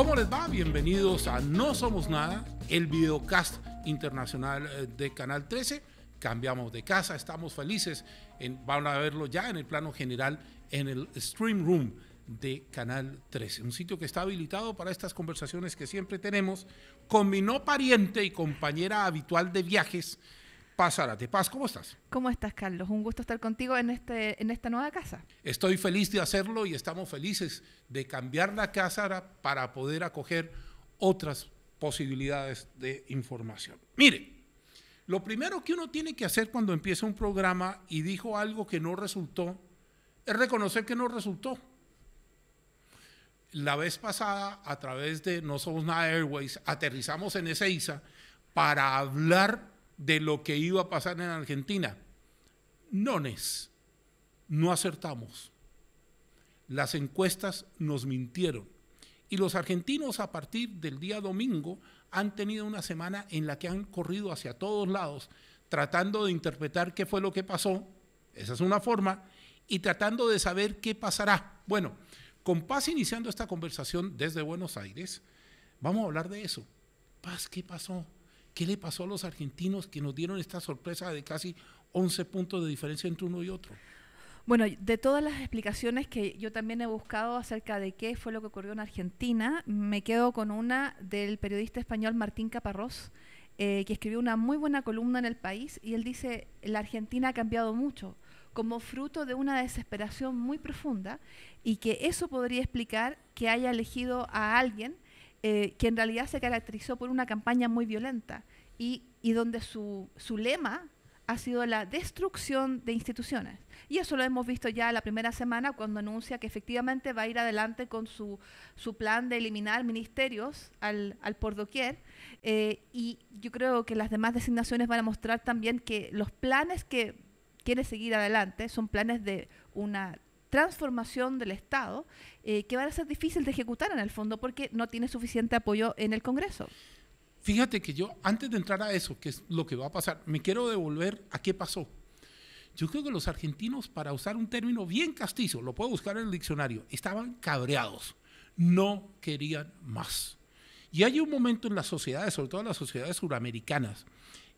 ¿Cómo les va? Bienvenidos a No Somos Nada, el videocast internacional eh, de Canal 13. Cambiamos de casa, estamos felices. En, van a verlo ya en el plano general en el Stream Room de Canal 13, un sitio que está habilitado para estas conversaciones que siempre tenemos con mi no pariente y compañera habitual de viajes, Paz Paz, ¿cómo estás? ¿Cómo estás, Carlos? Un gusto estar contigo en, este, en esta nueva casa. Estoy feliz de hacerlo y estamos felices de cambiar la casa para poder acoger otras posibilidades de información. Mire, lo primero que uno tiene que hacer cuando empieza un programa y dijo algo que no resultó, es reconocer que no resultó. La vez pasada, a través de No Somos Nada Airways, aterrizamos en Ezeiza para hablar de lo que iba a pasar en Argentina. Nones, no acertamos. Las encuestas nos mintieron. Y los argentinos a partir del día domingo han tenido una semana en la que han corrido hacia todos lados tratando de interpretar qué fue lo que pasó, esa es una forma, y tratando de saber qué pasará. Bueno, con Paz iniciando esta conversación desde Buenos Aires, vamos a hablar de eso. Paz, ¿qué pasó? ¿Qué le pasó a los argentinos que nos dieron esta sorpresa de casi 11 puntos de diferencia entre uno y otro? Bueno, de todas las explicaciones que yo también he buscado acerca de qué fue lo que ocurrió en Argentina, me quedo con una del periodista español Martín Caparrós, eh, que escribió una muy buena columna en El País, y él dice, la Argentina ha cambiado mucho, como fruto de una desesperación muy profunda, y que eso podría explicar que haya elegido a alguien eh, que en realidad se caracterizó por una campaña muy violenta y, donde su, lema ha sido la destrucción de instituciones. Y eso lo hemos visto ya la primera semana cuando anuncia que efectivamente va a ir adelante con su, plan de eliminar ministerios al, por doquier. Eh, y yo creo que las demás designaciones van a mostrar también que los planes que quiere seguir adelante son planes de una transformación del Estado eh, que va a ser difícil de ejecutar en el fondo porque no tiene suficiente apoyo en el Congreso. Fíjate que yo, antes de entrar a eso, que es lo que va a pasar, me quiero devolver a qué pasó. Yo creo que los argentinos, para usar un término bien castizo, lo puedo buscar en el diccionario, estaban cabreados, no querían más. Y hay un momento en las sociedades, sobre todo en las sociedades suramericanas,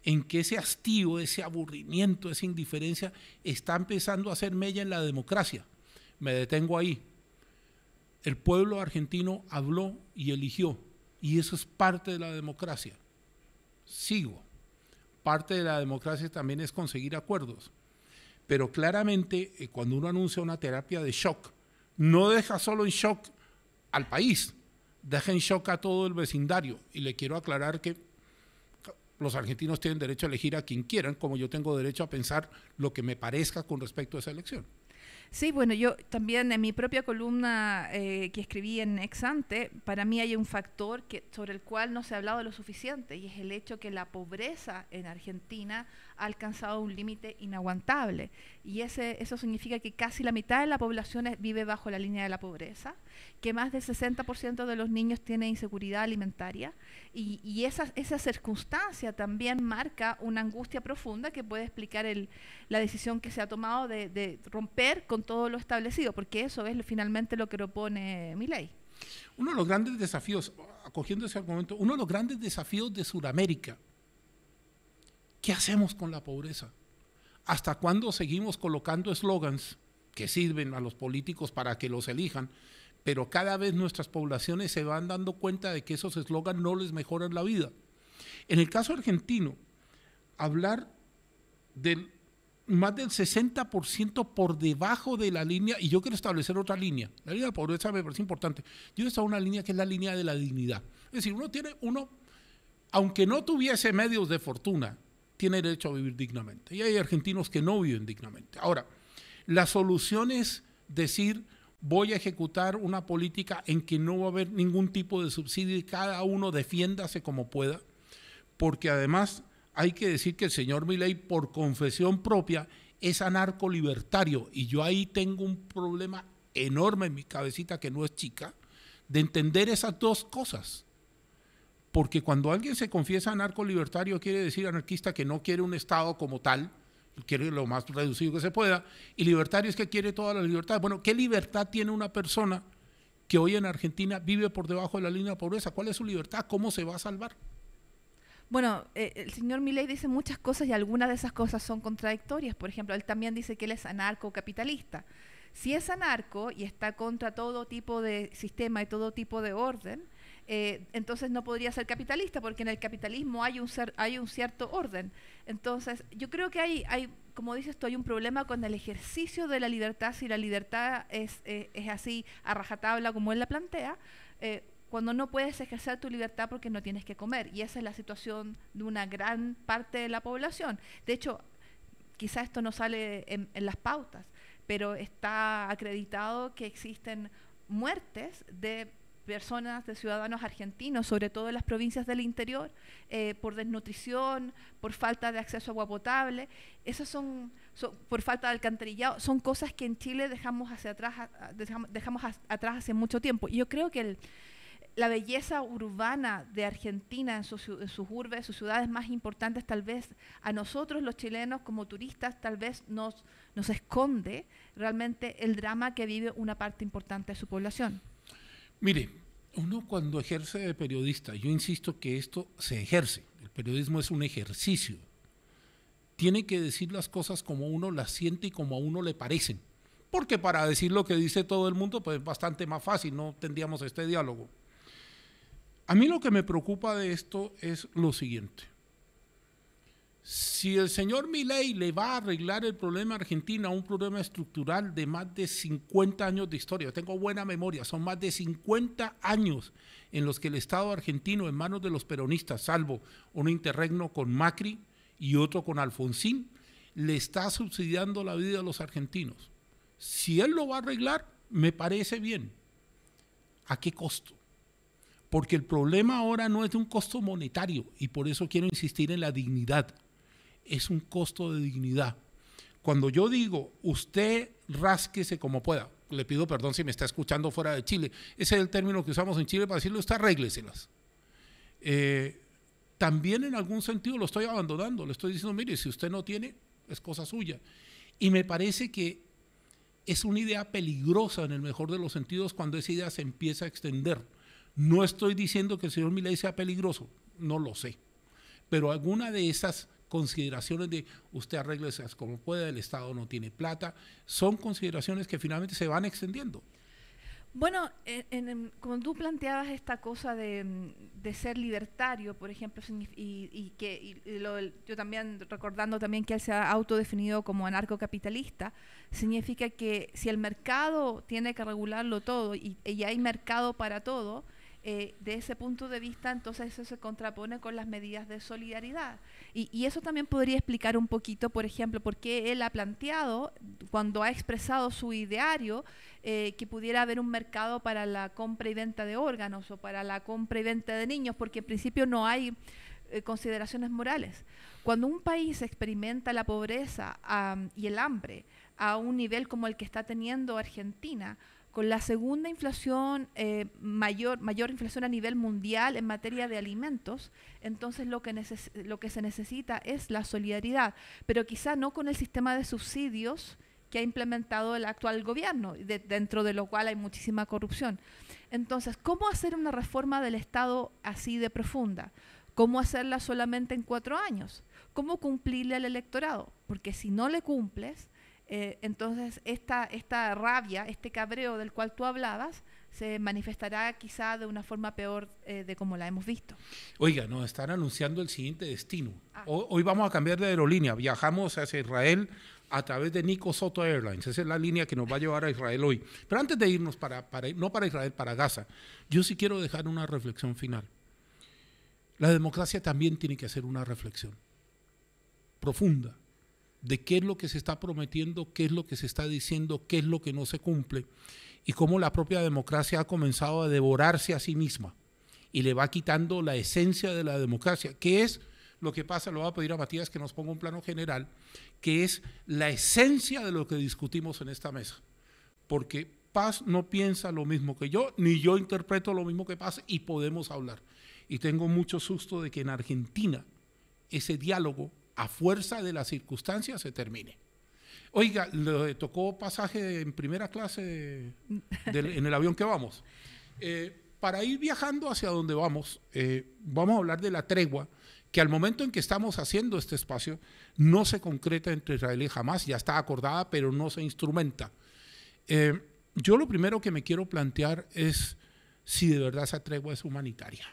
en que ese hastío, ese aburrimiento, esa indiferencia está empezando a hacer mella en la democracia me detengo ahí. El pueblo argentino habló y eligió, y eso es parte de la democracia. Sigo. Parte de la democracia también es conseguir acuerdos. Pero claramente, eh, cuando uno anuncia una terapia de shock, no deja solo en shock al país, deja en shock a todo el vecindario. Y le quiero aclarar que los argentinos tienen derecho a elegir a quien quieran, como yo tengo derecho a pensar lo que me parezca con respecto a esa elección. Sí, bueno, yo también en mi propia columna eh, que escribí en Exante, para mí hay un factor que, sobre el cual no se ha hablado lo suficiente y es el hecho que la pobreza en Argentina ha alcanzado un límite inaguantable. Y ese, eso significa que casi la mitad de la población vive bajo la línea de la pobreza, que más del 60% de los niños tiene inseguridad alimentaria. Y, y esa, esa, circunstancia también marca una angustia profunda que puede explicar el, la decisión que se ha tomado de, de, romper con todo lo establecido, porque eso es finalmente lo que propone mi ley. Uno de los grandes desafíos, acogiendo ese momento, uno de los grandes desafíos de Sudamérica ¿Qué hacemos con la pobreza? ¿Hasta cuándo seguimos colocando eslogans que sirven a los políticos para que los elijan? Pero cada vez nuestras poblaciones se van dando cuenta de que esos eslogans no les mejoran la vida. En el caso argentino, hablar de más del 60% por debajo de la línea, y yo quiero establecer otra línea, la línea de pobreza me parece importante, yo he una línea que es la línea de la dignidad. Es decir, uno tiene, uno, aunque no tuviese medios de fortuna, tiene derecho a vivir dignamente. Y hay argentinos que no viven dignamente. Ahora, la solución es decir, voy a ejecutar una política en que no va a haber ningún tipo de subsidio y cada uno defiéndase como pueda, porque además hay que decir que el señor Milei, por confesión propia, es anarco libertario y yo ahí tengo un problema enorme en mi cabecita que no es chica de entender esas dos cosas porque cuando alguien se confiesa anarco-libertario quiere decir anarquista que no quiere un Estado como tal, quiere lo más reducido que se pueda, y libertario es que quiere toda la libertad. Bueno, ¿qué libertad tiene una persona que hoy en Argentina vive por debajo de la línea de pobreza? ¿Cuál es su libertad? ¿Cómo se va a salvar? Bueno, eh, el señor Milley dice muchas cosas y algunas de esas cosas son contradictorias. Por ejemplo, él también dice que él es anarco-capitalista. Si es anarco y está contra todo tipo de sistema y todo tipo de orden, eh, entonces no podría ser capitalista, porque en el capitalismo hay un, hay un cierto orden. Entonces, yo creo que hay, hay, como dices hay un problema con el ejercicio de la libertad, si la libertad es, eh, así a rajatabla como él la plantea, eh, cuando no puedes ejercer tu libertad porque no tienes que comer. Y esa es la situación de una gran parte de la población. De hecho, quizá esto no sale en las pautas, pero está acreditado que existen muertes de personas, de ciudadanos argentinos, sobre todo en las provincias del interior, eh, por desnutrición, por falta de acceso a agua potable, esas son, por falta de alcantarillado, son cosas que en Chile dejamos hacia atrás, dejamos atrás hace mucho tiempo. Y yo creo que la belleza urbana de Argentina en sus, en sus urbes, sus ciudades más importantes, tal vez a nosotros los chilenos como turistas, tal vez nos, nos esconde realmente el drama que vive una parte importante de su población. Mire, uno cuando ejerce de periodista, yo insisto que esto se ejerce, el periodismo es un ejercicio, tiene que decir las cosas como uno las siente y como a uno le parecen, porque para decir lo que dice todo el mundo, pues es bastante más fácil, no tendríamos este diálogo. A mí lo que me preocupa de esto es lo siguiente. Si el señor Milei le va a arreglar el problema a un problema estructural de más de 50 años de historia, tengo buena memoria, son más de 50 años en los que el Estado argentino, en manos de los peronistas, salvo un interregno con Macri y otro con Alfonsín, le está subsidiando la vida a los argentinos. Si él lo va a arreglar, me parece bien. ¿A qué costo? Porque el problema ahora no es de un costo monetario y por eso quiero insistir en la dignidad es un costo de dignidad. Cuando yo digo, usted rásquese como pueda, le pido perdón si me está escuchando fuera de Chile, ese es el término que usamos en Chile para decirle, usted arrégleselas. Eh, también en algún sentido lo estoy abandonando, le estoy diciendo, mire, si usted no tiene, es cosa suya. Y me parece que es una idea peligrosa en el mejor de los sentidos cuando esa idea se empieza a extender. No estoy diciendo que el señor Milei sea peligroso, no lo sé. Pero alguna de esas consideraciones de usted esas como pueda, el Estado no tiene plata, son consideraciones que finalmente se van extendiendo. Bueno, cuando tú planteabas esta cosa de, ser libertario, por ejemplo, y, que yo también recordando también que él se ha autodefinido como anarcocapitalista, significa que si el mercado tiene que regularlo todo y, y hay mercado para todo, eh, de ese punto de vista, entonces eso se contrapone con las medidas de solidaridad. Y, eso también podría explicar un poquito, por ejemplo, por qué él ha planteado, cuando ha expresado su ideario, eh, que pudiera haber un mercado para la compra y venta de órganos o para la compra y venta de niños, porque en principio no hay eh, consideraciones morales. Cuando un país experimenta la pobreza y el hambre a un nivel como el que está teniendo Argentina, con la segunda inflación eh, mayor, mayor inflación a nivel mundial en materia de alimentos, entonces lo que, se necesita es la solidaridad, pero quizá no con el sistema de subsidios que ha implementado el actual gobierno, dentro de lo cual hay muchísima corrupción. Entonces, ¿cómo hacer una reforma del Estado así de profunda? ¿Cómo hacerla solamente en cuatro años? ¿Cómo cumplirle al electorado? Porque si no le cumples, eh, entonces, esta, esta rabia, este cabreo del cual tú hablabas, se manifestará quizá de una forma peor eh, de como la hemos visto. Oiga, nos están anunciando el siguiente destino. Ah. Hoy, vamos a cambiar de aerolínea. Viajamos hacia Israel a través de Nico Soto Airlines. Esa es la línea que nos va a llevar a Israel hoy. Pero antes de irnos, para, para, no para Israel, para Gaza, yo sí quiero dejar una reflexión final. La democracia también tiene que hacer una reflexión profunda de qué es lo que se está prometiendo, qué es lo que se está diciendo, qué es lo que no se cumple y cómo la propia democracia ha comenzado a devorarse a sí misma y le va quitando la esencia de la democracia, ¿Qué es lo que pasa, lo voy a pedir a Matías que nos ponga un plano general, que es la esencia de lo que discutimos en esta mesa. Porque Paz no piensa lo mismo que yo, ni yo interpreto lo mismo que Paz y podemos hablar. Y tengo mucho susto de que en Argentina ese diálogo a fuerza de las circunstancias se termine. Oiga, ¿le tocó pasaje en primera clase en el avión que vamos? Eh, para ir viajando hacia donde vamos, eh, vamos a hablar de la tregua que al momento en que estamos haciendo este espacio no se concreta entre Israel y Hamas, ya está acordada, pero no se instrumenta. Eh, yo lo primero que me quiero plantear es si de verdad esa tregua es humanitaria.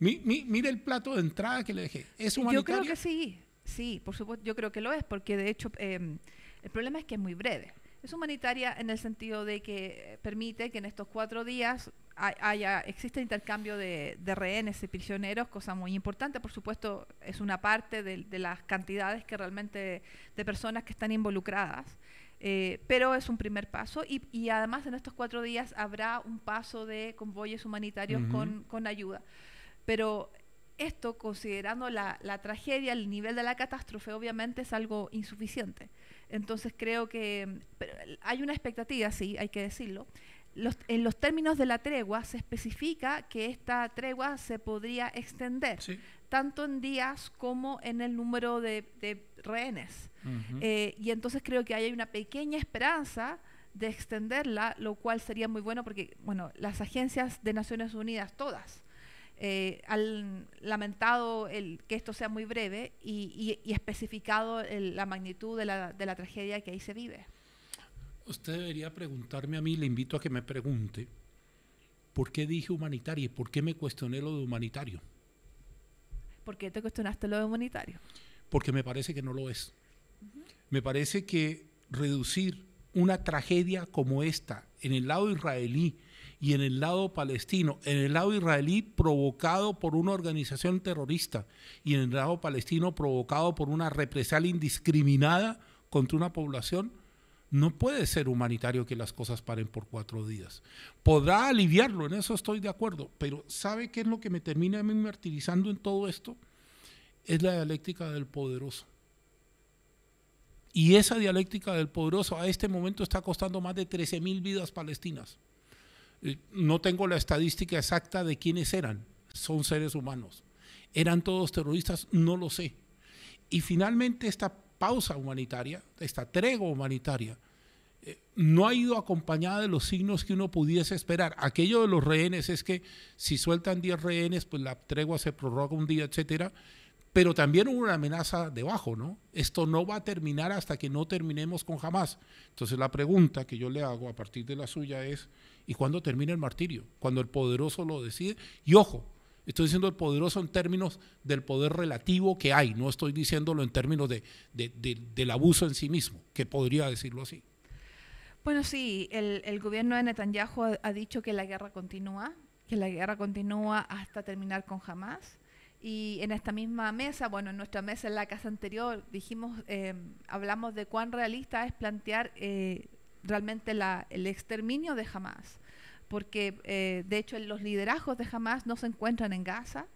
Mi, mire el plato de entrada que le dejé. ¿Es humanitario? Yo creo que sí, sí, por supuesto, yo creo que lo es, porque de hecho em, el problema es que es muy breve. Es humanitaria en el sentido de que eh, permite que en estos cuatro días haya, existe intercambio de, rehenes y prisioneros, cosa muy importante. Por supuesto, es una parte de, las cantidades que realmente de personas que están involucradas. Eh, pero es un primer paso y, además en estos cuatro días habrá un paso de convoyes humanitarios con, con ayuda. Pero esto, considerando la, tragedia, el nivel de la catástrofe, obviamente es algo insuficiente. Entonces creo que eh, hay una expectativa, sí, hay que decirlo. Los, en los términos de la tregua se especifica que esta tregua se podría extender, tanto en días como en el número de, rehenes. Eh, y entonces creo que hay una pequeña esperanza de extenderla, lo cual sería muy bueno porque, bueno, las agencias de Naciones Unidas, todas, eh, han lamentado el, que esto sea muy breve y, especificado la magnitud de la, tragedia que ahí se vive. Usted debería preguntarme a mí, le invito a que me pregunte, ¿por qué dije humanitario y por qué me cuestioné lo de humanitario? ¿Por qué te cuestionaste lo de humanitario? Porque me parece que no lo es. Me parece que reducir una tragedia como esta en el lado israelí, y en el lado palestino, en el lado israelí provocado por una organización terrorista y en el lado palestino provocado por una represalia indiscriminada contra una población, no puede ser humanitario que las cosas paren por cuatro días. Podrá aliviarlo, en eso estoy de acuerdo, pero ¿sabe qué es lo que me termina a martirizando en todo esto? Es la dialéctica del poderoso. Y esa dialéctica del poderoso a este momento está costando más de 13.000 mil vidas palestinas. Eh, no tengo la estadística exacta de quiénes eran. Son seres humanos. ¿Eran todos terroristas? No lo sé. Y finalmente esta pausa humanitaria, esta tregua humanitaria, eh, no ha ido acompañada de los signos que uno pudiese esperar. Aquello de los rehenes es que si sueltan 10 rehenes, pues la tregua se prorroga un día, etcétera pero también una amenaza debajo, ¿no? Esto no va a terminar hasta que no terminemos con jamás. Entonces la pregunta que yo le hago a partir de la suya es, ¿y cuándo termina el martirio? Cuando el poderoso lo decide. Y ojo, estoy diciendo el poderoso en términos del poder relativo que hay, no estoy diciéndolo en términos de, del abuso en sí mismo, que podría decirlo así. Bueno, sí, el, gobierno de Netanyahu ha, ha dicho que la guerra continúa, que la guerra continúa hasta terminar con jamás y en esta misma mesa, bueno, en nuestra mesa en la casa anterior, dijimos, eh, hablamos de cuán realista es plantear eh, realmente el exterminio de Hamas, porque eh, de hecho los liderazgos de Hamas no se encuentran en Gaza,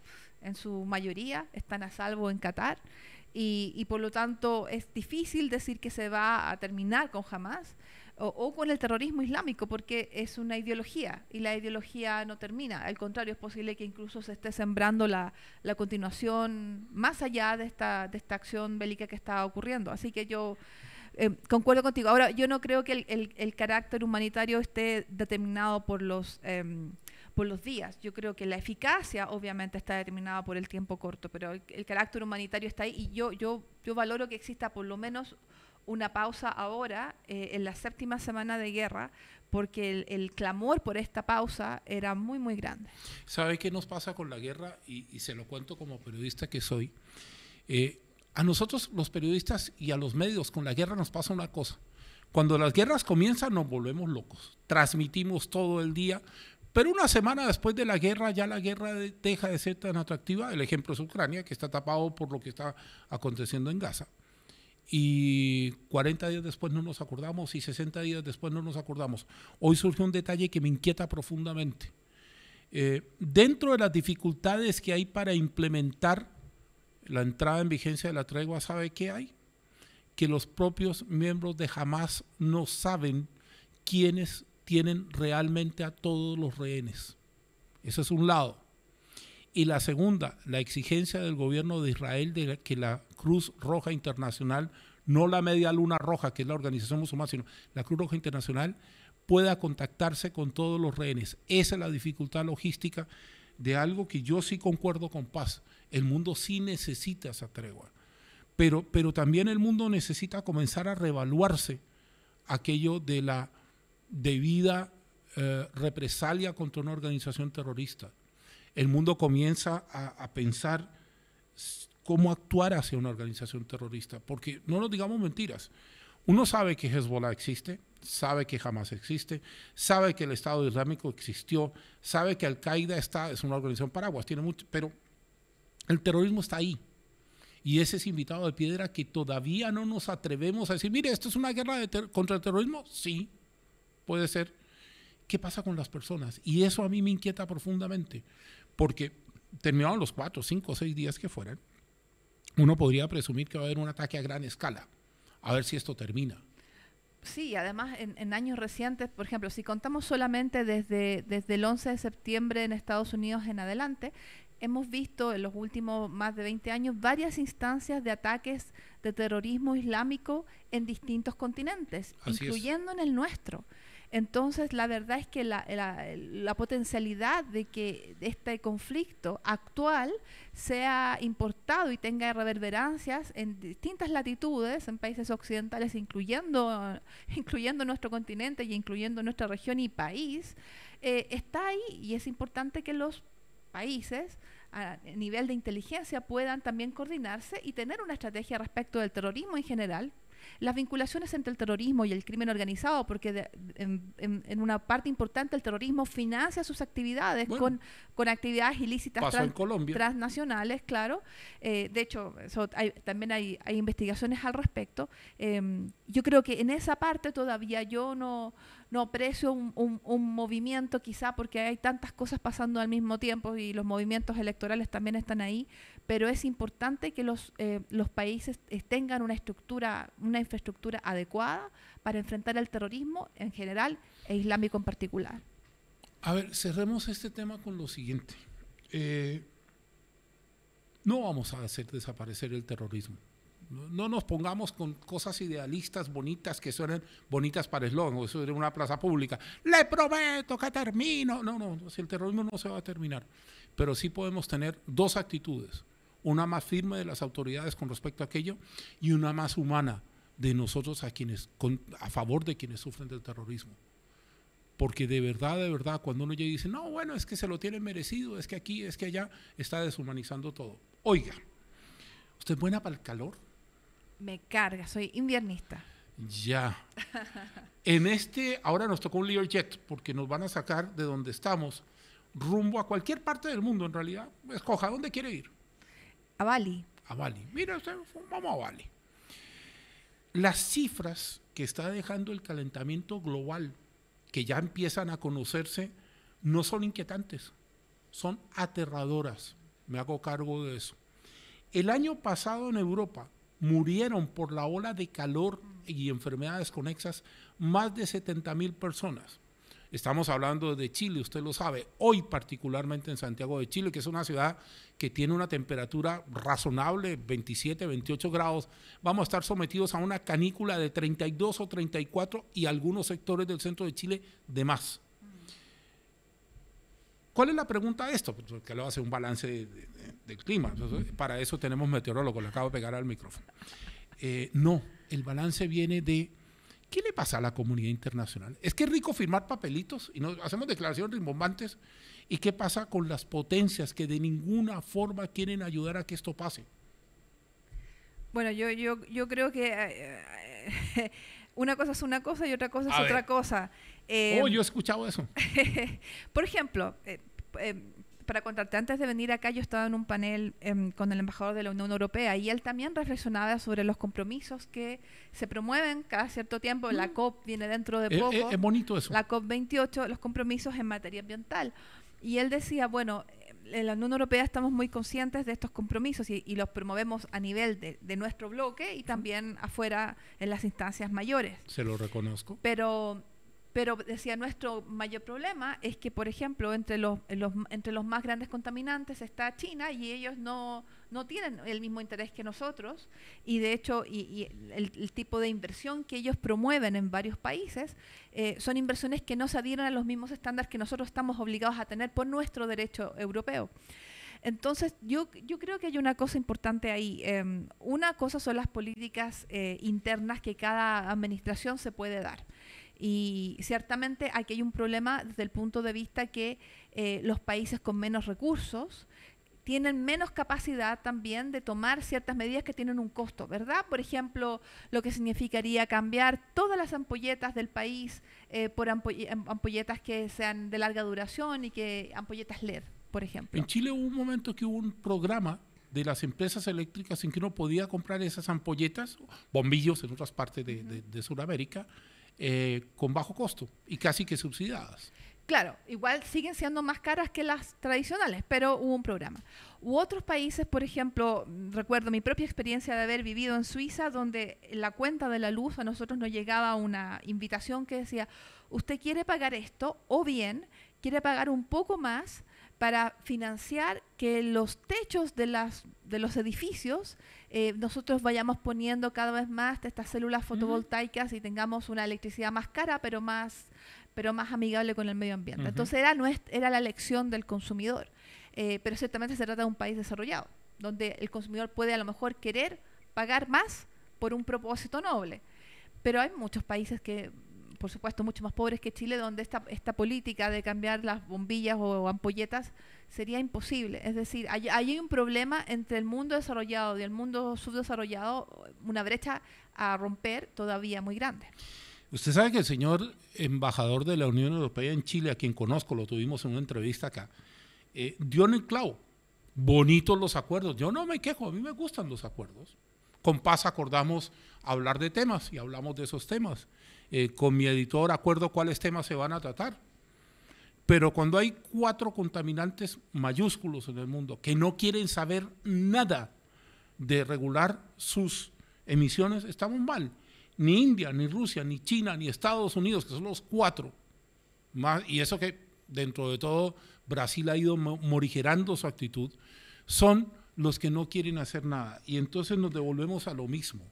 en su mayoría, están a salvo en Qatar, y, y por lo tanto es difícil decir que se va a terminar con Hamas o, con el terrorismo islámico, porque es una ideología y la ideología no termina. Al contrario, es posible que incluso se esté sembrando la, la continuación más allá de esta, de esta acción bélica que está ocurriendo. Así que yo eh, concuerdo contigo. Ahora, yo no creo que el, el, carácter humanitario esté determinado por los... Em, por los días. Yo creo que la eficacia obviamente está determinada por el tiempo corto, pero el, el, carácter humanitario está ahí y yo, yo, yo valoro que exista por lo menos una pausa ahora eh, en la séptima semana de guerra porque el, clamor por esta pausa era muy, muy grande. ¿Sabe qué nos pasa con la guerra? Y, se lo cuento como periodista que soy. Eh, a nosotros los periodistas y a los medios con la guerra nos pasa una cosa. Cuando las guerras comienzan nos volvemos locos, transmitimos todo el día, pero una semana después de la guerra ya la guerra deja de ser tan atractiva. El ejemplo es Ucrania, que está tapado por lo que está aconteciendo en Gaza y 40 días después no nos acordamos y 60 días después no nos acordamos. Hoy surge un detalle que me inquieta profundamente. Eh, dentro de las dificultades que hay para implementar la entrada en vigencia de la tregua, ¿sabe qué hay? Que los propios miembros de Hamas no saben quiénes tienen realmente a todos los rehenes. Eso es un lado y la segunda, la exigencia del gobierno de Israel de que la Cruz Roja Internacional, no la Media Luna Roja, que es la organización musulmana, sino la Cruz Roja Internacional, pueda contactarse con todos los rehenes. Esa es la dificultad logística de algo que yo sí concuerdo con Paz. El mundo sí necesita esa tregua. Pero, pero también el mundo necesita comenzar a revaluarse aquello de la debida eh, represalia contra una organización terrorista el mundo comienza a, pensar cómo actuar hacia una organización terrorista. Porque no nos digamos mentiras. Uno sabe que Hezbollah existe, sabe que jamás existe, sabe que el Estado Islámico existió, sabe que Al-Qaeda está, es una organización paraguas, tiene mucho, pero el terrorismo está ahí. Y ese es invitado de piedra que todavía no nos atrevemos a decir, mire, esto es una guerra contra el terrorismo. Sí, puede ser. ¿Qué pasa con las personas? Y eso a mí me inquieta profundamente, porque terminaban los cuatro, cinco, seis días que fueran, uno podría presumir que va a haber un ataque a gran escala, a ver si esto termina. Sí, además en, años recientes, por ejemplo, si contamos solamente desde, desde el 11 de septiembre en Estados Unidos en adelante, hemos visto en los últimos más de 20 años varias instancias de ataques de terrorismo islámico en distintos continentes, incluyendo en el nuestro. Entonces, la verdad es que la, potencialidad de que este conflicto actual sea importado y tenga reverberancias en distintas latitudes, en países occidentales, incluyendo, incluyendo nuestro continente y incluyendo nuestra región y país, eh, está ahí y es importante que los países a nivel de inteligencia puedan también coordinarse y tener una estrategia respecto del terrorismo en general, las vinculaciones entre el terrorismo y el crimen organizado, porque en, una parte importante el terrorismo financia sus actividades con, actividades ilícitas transnacionales, claro. Eh, de hecho, también hay, investigaciones al respecto. Em, yo creo que en esa parte todavía yo no, no aprecio un, un, movimiento, quizá porque hay tantas cosas pasando al mismo tiempo y los movimientos electorales también están ahí pero es importante que los, eh, países tengan una estructura, una infraestructura adecuada para enfrentar el terrorismo en general e islámico en particular. A ver, cerremos este tema con lo siguiente. Eh, no vamos a hacer desaparecer el terrorismo. No, nos pongamos con cosas idealistas bonitas que suenan bonitas para eslogan, o eso de una plaza pública. Le prometo que termino. No, no, el terrorismo no se va a terminar. Pero sí podemos tener dos actitudes una más firme de las autoridades con respecto a aquello y una más humana de nosotros a quienes a favor de quienes sufren del terrorismo. Porque de verdad, de verdad, cuando uno llega y dice, no, bueno, es que se lo tiene merecido, es que aquí, es que allá, está deshumanizando todo. Oiga, ¿usted es buena para el calor? Me carga, soy inviernista. Ya. en este, ahora nos tocó un Learjet, porque nos van a sacar de donde estamos, rumbo a cualquier parte del mundo en realidad. Escoja dónde quiere ir. A Bali. A Bali. Mira, vamos a Bali. Las cifras que está dejando el calentamiento global, que ya empiezan a conocerse, no son inquietantes, son aterradoras. Me hago cargo de eso. El año pasado en Europa murieron por la ola de calor y enfermedades conexas más de 70 mil personas. Estamos hablando de Chile, usted lo sabe, hoy particularmente en Santiago de Chile, que es una ciudad que tiene una temperatura razonable, 27, 28 grados, vamos a estar sometidos a una canícula de 32 o 34 y algunos sectores del centro de Chile de más. ¿Cuál es la pregunta de esto? Pues, porque lo hace un balance de, del clima. para eso tenemos meteorólogos, le acabo de pegar al micrófono. Eh, no, el balance viene de ¿Qué le pasa a la comunidad internacional? Es que es rico firmar papelitos y nos hacemos declaraciones rimbombantes. ¿Y qué pasa con las potencias que de ninguna forma quieren ayudar a que esto pase? Bueno, yo, yo, yo creo que eh, una cosa es una cosa y otra cosa es otra cosa. oh, em, yo he escuchado eso. por ejemplo, eh, eh para contarte, antes de venir acá yo estaba en un panel em, con el embajador de la Unión Europea y él también reflexionaba sobre los compromisos que se promueven cada cierto tiempo. La mm. COP viene dentro de eh, eh, poco. Es, bonito eso. La COP 28, los compromisos en materia ambiental. Y él decía, bueno, eh, en la Unión Europea estamos muy conscientes de estos compromisos y, los promovemos a nivel de, de, nuestro bloque y también afuera en las instancias mayores. Se lo reconozco. Pero pero decía, nuestro mayor problema es que, por ejemplo, entre los, entre los más grandes contaminantes está China y ellos no, no tienen el mismo interés que nosotros. Y de hecho, y, el, tipo de inversión que ellos promueven en varios países eh, son inversiones que no se adhieren a los mismos estándares que nosotros estamos obligados a tener por nuestro derecho europeo. Entonces, yo, yo creo que hay una cosa importante ahí. Em, una cosa son las políticas eh, internas que cada administración se puede dar. Y ciertamente aquí hay un problema desde el punto de vista que eh, los países con menos recursos tienen menos capacidad también de tomar ciertas medidas que tienen un costo, ¿verdad? Por ejemplo, lo que significaría cambiar todas las ampolletas del país eh, por eh, ampolletas que sean de larga duración y que ampolletas LED, por ejemplo. En Chile hubo un momento que hubo un programa de las empresas eléctricas en que uno podía comprar esas ampolletas, bombillos en otras partes de Sudamérica, eh, con bajo costo y casi que subsidiadas. Claro, igual siguen siendo más caras que las tradicionales, pero hubo un programa. U otros países, por ejemplo, recuerdo mi propia experiencia de haber vivido en Suiza, donde la cuenta de la luz a nosotros nos llegaba una invitación que decía, usted quiere pagar esto o bien quiere pagar un poco más para financiar que los techos de, las, de los edificios eh, nosotros vayamos poniendo cada vez más estas células fotovoltaicas y tengamos una electricidad más cara, pero más, pero más amigable con el medio ambiente. Entonces era, era la elección del consumidor. Eh, pero ciertamente se trata de un país desarrollado, donde el consumidor puede a lo mejor querer pagar más por un propósito noble. Pero hay muchos países que por supuesto, mucho más pobres que Chile, donde esta, política de cambiar las bombillas o, ampolletas sería imposible. Es decir, hay, hay, un problema entre el mundo desarrollado y el mundo subdesarrollado, una brecha a romper todavía muy grande. Usted sabe que el señor embajador de la Unión Europea en Chile, a quien conozco, lo tuvimos en una entrevista acá, eh, dio en el clavo. Bonitos los acuerdos. Yo no me quejo, a mí me gustan los acuerdos. Con paz acordamos hablar de temas y hablamos de esos temas. Eh, con mi editor acuerdo cuáles temas se van a tratar. Pero cuando hay cuatro contaminantes mayúsculos en el mundo que no quieren saber nada de regular sus emisiones, estamos mal. Ni India, ni Rusia, ni China, ni Estados Unidos, que son los cuatro. Más, y eso que dentro de todo Brasil ha ido morigerando su actitud, son los que no quieren hacer nada. Y entonces nos devolvemos a lo mismo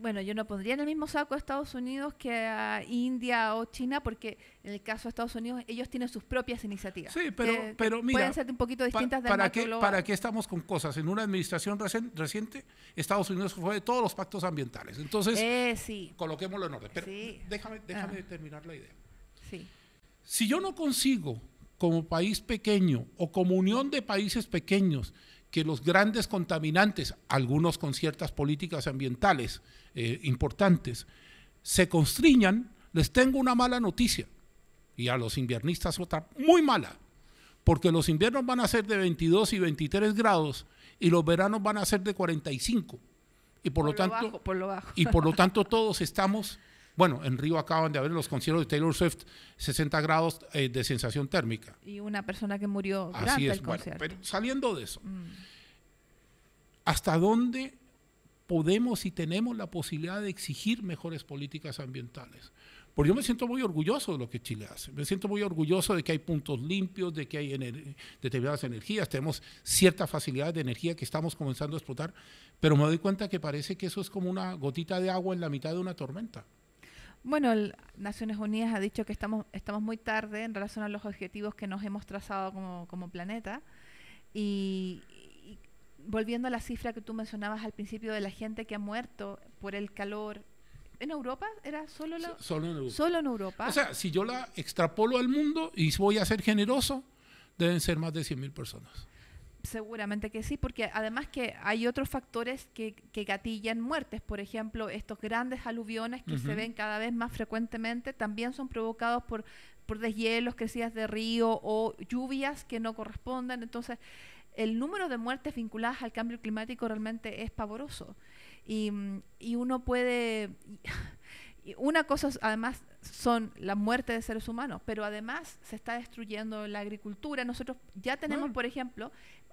bueno, yo no pondría en el mismo saco a Estados Unidos que a India o China, porque en el caso de Estados Unidos ellos tienen sus propias iniciativas. Sí, pero, pero mira. Pueden ser un poquito distintas para de qué, ¿Para qué estamos con cosas? En una administración reciente, Estados Unidos fue de todos los pactos ambientales. Entonces, eh, coloquémoslo en orden. Pero déjame, déjame ah. terminar la idea. Sí. Si yo no consigo, como país pequeño o como unión de países pequeños, que los grandes contaminantes, algunos con ciertas políticas ambientales, eh, importantes, se constriñan, les tengo una mala noticia. Y a los inviernistas otra muy mala. Porque los inviernos van a ser de 22 y 23 grados y los veranos van a ser de 45. Y por, lo, tanto y por lo tanto todos estamos bueno, en Río acaban de haber los conciertos de Taylor Swift, 60 grados eh, de sensación térmica. Y una persona que murió Así es, Pero saliendo de eso, mm. ¿hasta dónde podemos y tenemos la posibilidad de exigir mejores políticas ambientales. Porque yo me siento muy orgulloso de lo que Chile hace. Me siento muy orgulloso de que hay puntos limpios, de que hay determinadas energías. Tenemos cierta facilidad de energía que estamos comenzando a explotar, pero me doy cuenta que parece que eso es como una gotita de agua en la mitad de una tormenta. Bueno, Naciones Unidas ha dicho que estamos, estamos muy tarde en relación a los objetivos que nos hemos trazado como, como planeta. Y, volviendo a la cifra que tú mencionabas al principio de la gente que ha muerto por el calor, ¿en Europa era solo, la, solo, en Europa. solo en Europa? O sea, si yo la extrapolo al mundo y voy a ser generoso, deben ser más de 100.000 personas. Seguramente que sí, porque además que hay otros factores que, que gatillan muertes. Por ejemplo, estos grandes aluviones que se ven cada vez más frecuentemente también son provocados por, por deshielos, crecidas de río o lluvias que no corresponden. Entonces, el número de muertes vinculadas al cambio climático realmente es pavoroso. Y, y uno puede... una cosa, además, son la muerte de seres humanos, pero además se está destruyendo la agricultura. Nosotros ya tenemos, ah. por ejemplo,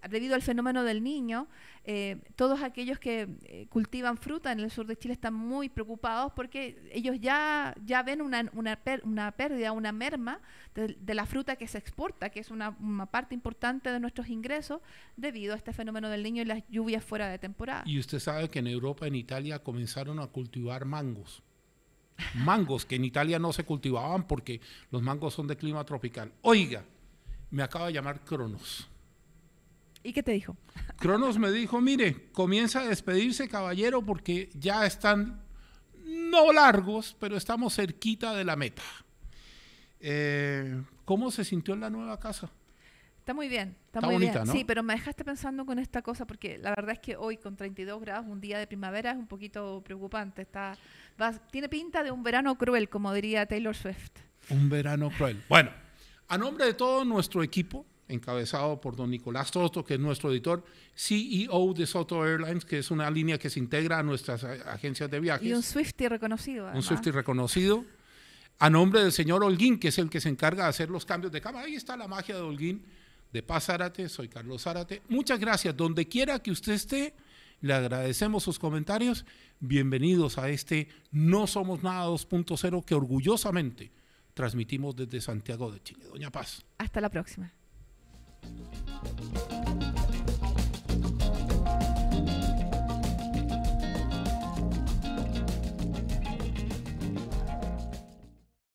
debido al fenómeno del niño, eh, todos aquellos que eh, cultivan fruta en el sur de Chile están muy preocupados porque ellos ya, ya ven una, una, una pérdida, una merma de, la fruta que se exporta, que es una, una, parte importante de nuestros ingresos debido a este fenómeno del niño y las lluvias fuera de temporada. Y usted sabe que en Europa, en Italia, comenzaron a cultivar mangos. Mangos que en Italia no se cultivaban porque los mangos son de clima tropical. Oiga, me acaba de llamar Cronos. ¿Y qué te dijo? Cronos me dijo, mire, comienza a despedirse, caballero, porque ya están no largos, pero estamos cerquita de la meta. Eh, ¿Cómo se sintió en la nueva casa? Está muy bien, está, muy bonita, bien. Sí, pero me dejaste pensando con esta cosa porque la verdad es que hoy con 32 grados, un día de primavera es un poquito preocupante. Está, tiene pinta de un verano cruel, como diría Taylor Swift. Un verano cruel. Bueno, a nombre de todo nuestro equipo, encabezado por don Nicolás Soto, que es nuestro editor, CEO de Soto Airlines, que es una línea que se integra a nuestras agencias de viajes. Y un Swifty reconocido. Un Swifty reconocido. A nombre del señor Holguín, que es el que se encarga de hacer los cambios de cama. Ahí está la magia de Holguín, de Paz Zárate. Soy Carlos Zárate. Muchas gracias. Donde quiera que usted esté, le agradecemos sus comentarios. Bienvenidos a este No Somos Nada 2.0 que orgullosamente transmitimos desde Santiago de Chile. Doña Paz. Hasta la próxima. Thank you.